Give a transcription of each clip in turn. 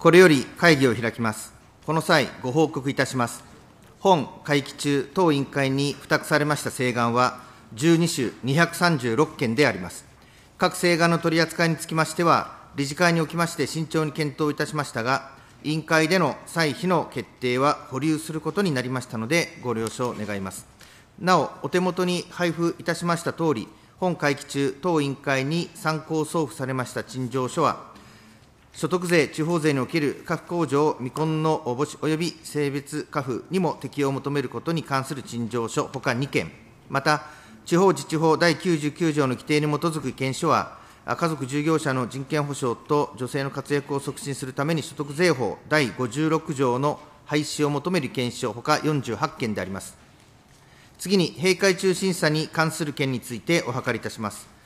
これより会議を開きます。この際、ご報告いたします。本会期中、当委員会に付託されました請願は、12種236件であります。各請願の取り扱いにつきましては、理事会におきまして慎重に検討いたしましたが、委員会での歳費の決定は保留することになりましたので、ご了承願います。なお、お手元に配布いたしましたとおり、本会期中、当委員会に参考送付されました陳情書は、所得税、地方税における各控除を未婚の母子および性別家父にも適用を求めることに関する陳情書、ほか2件、また、地方自治法第99条の規定に基づく意見書は、家族従業者の人権保障と女性の活躍を促進するために所得税法第56条の廃止を求める意見書、ほか48件であります。次に、閉会中審査に関する件についてお諮りいたします。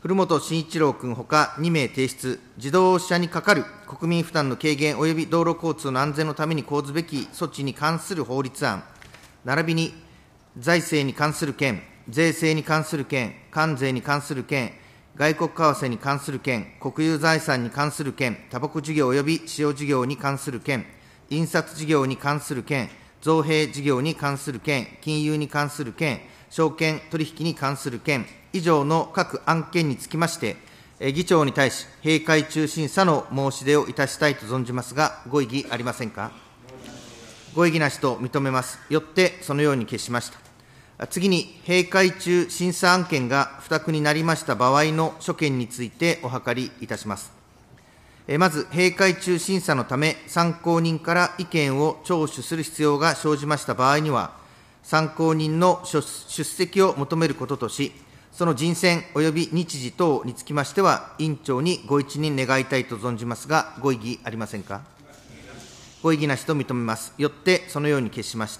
古本慎一郎君ほか2名提出、自動車にかかる国民負担の軽減及び道路交通の安全のために講ずべき措置に関する法律案、並びに財政に関する件、税制に関する件、関税に関する件、外国為替に関する件、国有財産に関する件、多バ事業及び使用事業に関する件、印刷事業に関する件、造幣事業に関する件、金融に関する件、証券取引に関する件以上の各案件につきまして、議長に対し、閉会中審査の申し出をいたしたいと存じますが、ご異議ありませんか。ご異議なしと認めます。よって、そのように決しました。次に、閉会中審査案件が付託になりました場合の所見についてお諮りいたします。まず、閉会中審査のため、参考人から意見を聴取する必要が生じました場合には、参考人の出席を求めることとし、その人選及び日時等につきましては、委員長にご一任願いたいと存じますが、ご異議ありませんか。ご異議なしと認めます。よって、そのように決しまし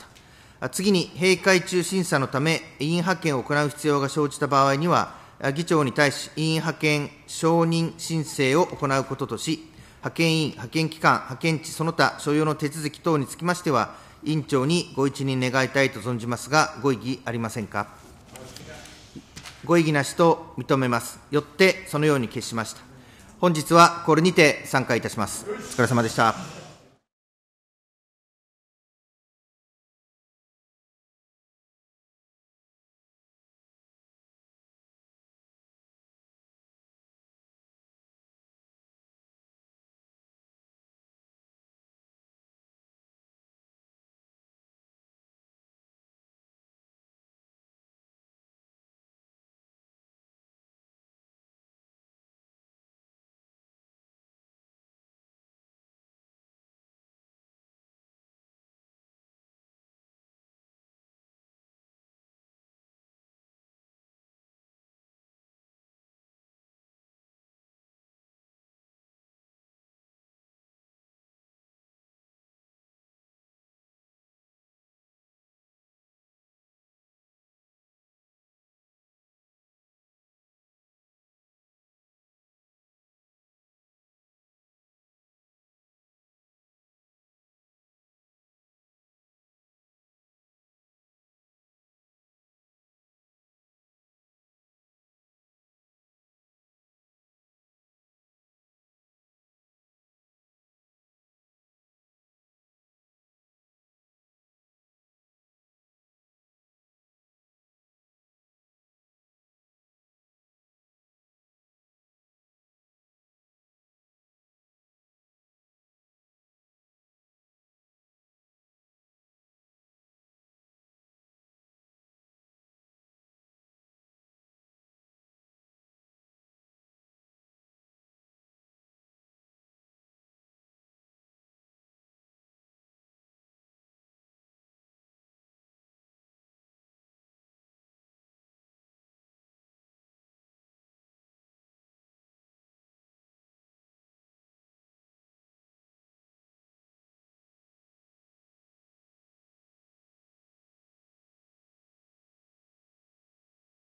た。次に、閉会中審査のため、委員派遣を行う必要が生じた場合には、議長に対し、委員派遣承認申請を行うこととし、派遣委員、派遣機関、派遣地その他所要の手続き等につきましては、委員長にご一任願いたいと存じますが、ご異議ありませんか。ご異議なしと認めます。よって、そのように決しました。本日はこれにて参加いたします。お疲れ様でした。